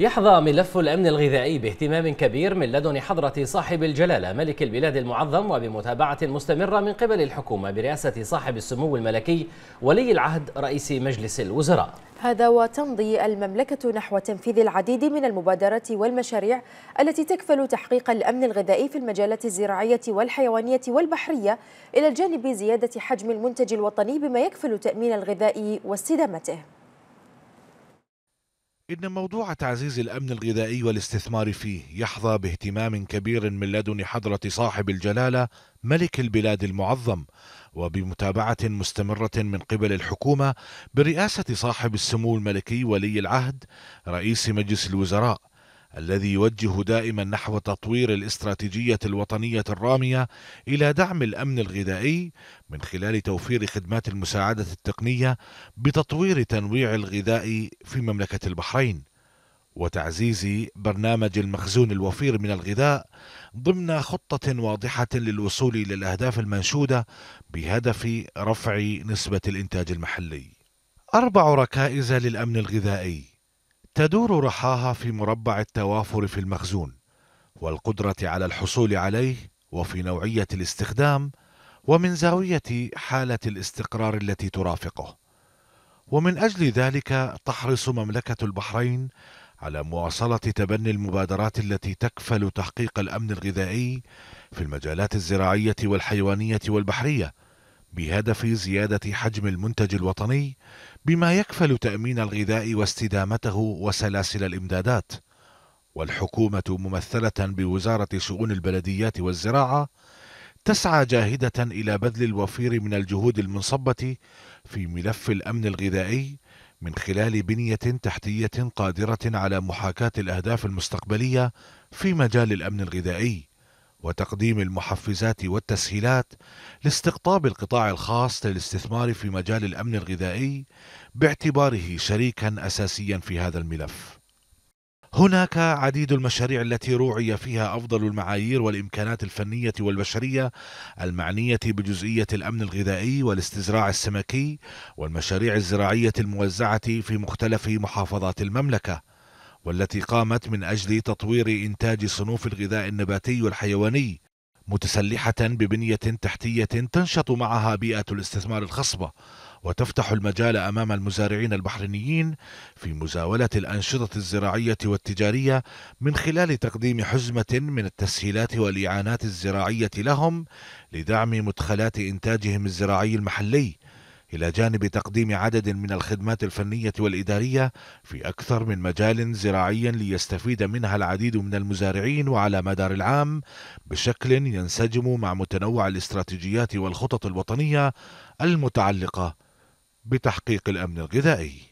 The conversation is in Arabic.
يحظى ملف الأمن الغذائي باهتمام كبير من لدن حضرة صاحب الجلالة ملك البلاد المعظم وبمتابعة مستمرة من قبل الحكومة برئاسة صاحب السمو الملكي ولي العهد رئيس مجلس الوزراء هذا وتمضي المملكة نحو تنفيذ العديد من المبادرات والمشاريع التي تكفل تحقيق الأمن الغذائي في المجالات الزراعية والحيوانية والبحرية إلى جانب زيادة حجم المنتج الوطني بما يكفل تأمين الغذاء واستدامته إن موضوع تعزيز الأمن الغذائي والاستثمار فيه يحظى باهتمام كبير من لدن حضرة صاحب الجلالة ملك البلاد المعظم وبمتابعة مستمرة من قبل الحكومة برئاسة صاحب السمو الملكي ولي العهد رئيس مجلس الوزراء الذي يوجه دائما نحو تطوير الاستراتيجيه الوطنيه الراميه الى دعم الامن الغذائي من خلال توفير خدمات المساعده التقنيه بتطوير تنويع الغذاء في مملكه البحرين وتعزيز برنامج المخزون الوفير من الغذاء ضمن خطه واضحه للوصول الى الاهداف المنشوده بهدف رفع نسبه الانتاج المحلي اربع ركائز للامن الغذائي تدور رحاها في مربع التوافر في المخزون والقدرة على الحصول عليه وفي نوعية الاستخدام ومن زاوية حالة الاستقرار التي ترافقه ومن أجل ذلك تحرص مملكة البحرين على مواصلة تبني المبادرات التي تكفل تحقيق الأمن الغذائي في المجالات الزراعية والحيوانية والبحرية بهدف زيادة حجم المنتج الوطني بما يكفل تأمين الغذاء واستدامته وسلاسل الإمدادات والحكومة ممثلة بوزارة شؤون البلديات والزراعة تسعى جاهدة إلى بذل الوفير من الجهود المنصبة في ملف الأمن الغذائي من خلال بنية تحتية قادرة على محاكاة الأهداف المستقبلية في مجال الأمن الغذائي وتقديم المحفزات والتسهيلات لاستقطاب القطاع الخاص للاستثمار في مجال الامن الغذائي باعتباره شريكا اساسيا في هذا الملف. هناك عديد المشاريع التي روعي فيها افضل المعايير والامكانات الفنيه والبشريه المعنيه بجزئيه الامن الغذائي والاستزراع السمكي والمشاريع الزراعيه الموزعه في مختلف محافظات المملكه والتي قامت من أجل تطوير إنتاج صنوف الغذاء النباتي والحيواني متسلحة ببنية تحتية تنشط معها بيئة الاستثمار الخصبة وتفتح المجال أمام المزارعين البحرينيين في مزاولة الأنشطة الزراعية والتجارية من خلال تقديم حزمة من التسهيلات والإعانات الزراعية لهم لدعم مدخلات إنتاجهم الزراعي المحلي إلى جانب تقديم عدد من الخدمات الفنية والإدارية في أكثر من مجال زراعي ليستفيد منها العديد من المزارعين وعلى مدار العام بشكل ينسجم مع متنوع الاستراتيجيات والخطط الوطنية المتعلقة بتحقيق الأمن الغذائي